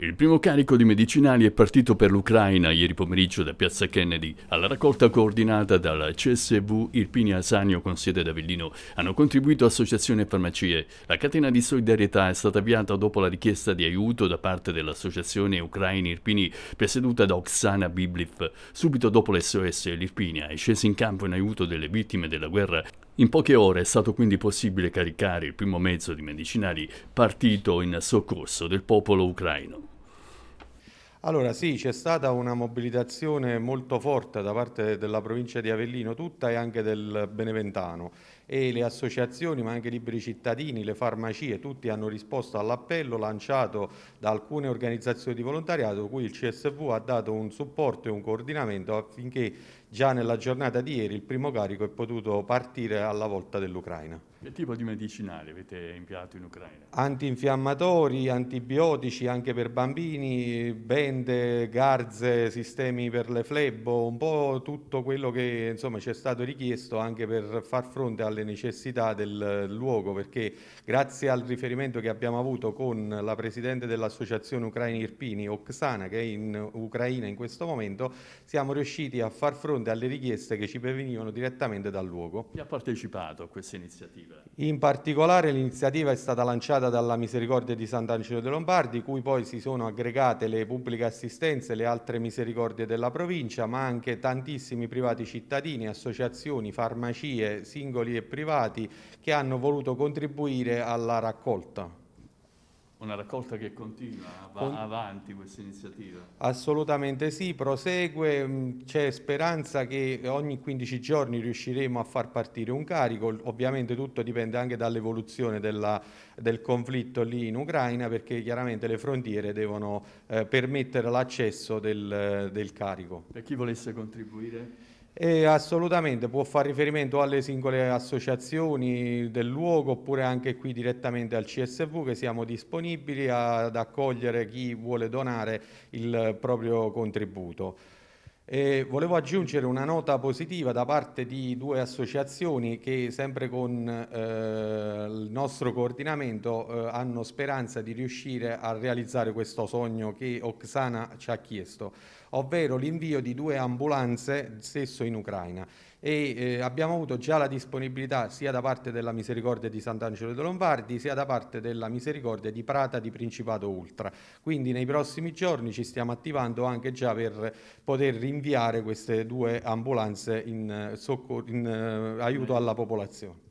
Il primo carico di medicinali è partito per l'Ucraina ieri pomeriggio da Piazza Kennedy. Alla raccolta coordinata dalla CSV Irpini Asanio con sede ad Avellino hanno contribuito associazioni e farmacie. La catena di solidarietà è stata avviata dopo la richiesta di aiuto da parte dell'associazione Ucraini Irpini presieduta da Oksana Biblif. Subito dopo l'SOS l'Irpinia è scesa in campo in aiuto delle vittime della guerra in poche ore è stato quindi possibile caricare il primo mezzo di medicinali partito in soccorso del popolo ucraino. Allora sì, c'è stata una mobilitazione molto forte da parte della provincia di Avellino tutta e anche del Beneventano e le associazioni ma anche i liberi cittadini, le farmacie, tutti hanno risposto all'appello lanciato da alcune organizzazioni di volontariato cui il CSV ha dato un supporto e un coordinamento affinché Già nella giornata di ieri il primo carico è potuto partire alla volta dell'Ucraina. Che tipo di medicinali avete inviato in Ucraina? Antinfiammatori, antibiotici anche per bambini, bende, garze, sistemi per le flebbo, un po' tutto quello che ci è stato richiesto anche per far fronte alle necessità del luogo, perché grazie al riferimento che abbiamo avuto con la Presidente dell'Associazione Ucraina Irpini, Oksana, che è in Ucraina in questo momento, siamo riusciti a far fronte fronte alle richieste che ci provenivano direttamente dal luogo. Chi ha partecipato a questa iniziativa? In particolare l'iniziativa è stata lanciata dalla Misericordia di Sant'Angelo de Lombardi, cui poi si sono aggregate le pubbliche assistenze, le altre misericordie della provincia, ma anche tantissimi privati cittadini, associazioni, farmacie, singoli e privati che hanno voluto contribuire alla raccolta una raccolta che continua, va avanti questa iniziativa? Assolutamente sì, prosegue, mm, c'è speranza che ogni 15 giorni riusciremo a far partire un carico, ovviamente tutto dipende anche dall'evoluzione del conflitto lì in Ucraina perché chiaramente le frontiere devono eh, permettere l'accesso del, del carico. Per chi volesse contribuire? E assolutamente, può fare riferimento alle singole associazioni del luogo oppure anche qui direttamente al CSV che siamo disponibili ad accogliere chi vuole donare il proprio contributo. E volevo aggiungere una nota positiva da parte di due associazioni che sempre con eh, il nostro coordinamento eh, hanno speranza di riuscire a realizzare questo sogno che Oxana ci ha chiesto, ovvero l'invio di due ambulanze stesso in Ucraina e eh, abbiamo avuto già la disponibilità sia da parte della Misericordia di Sant'Angelo de Lombardi sia da parte della Misericordia di Prata di Principato Ultra. Quindi nei prossimi giorni ci stiamo attivando anche già per poter rinviare queste due ambulanze in, eh, in eh, aiuto alla popolazione.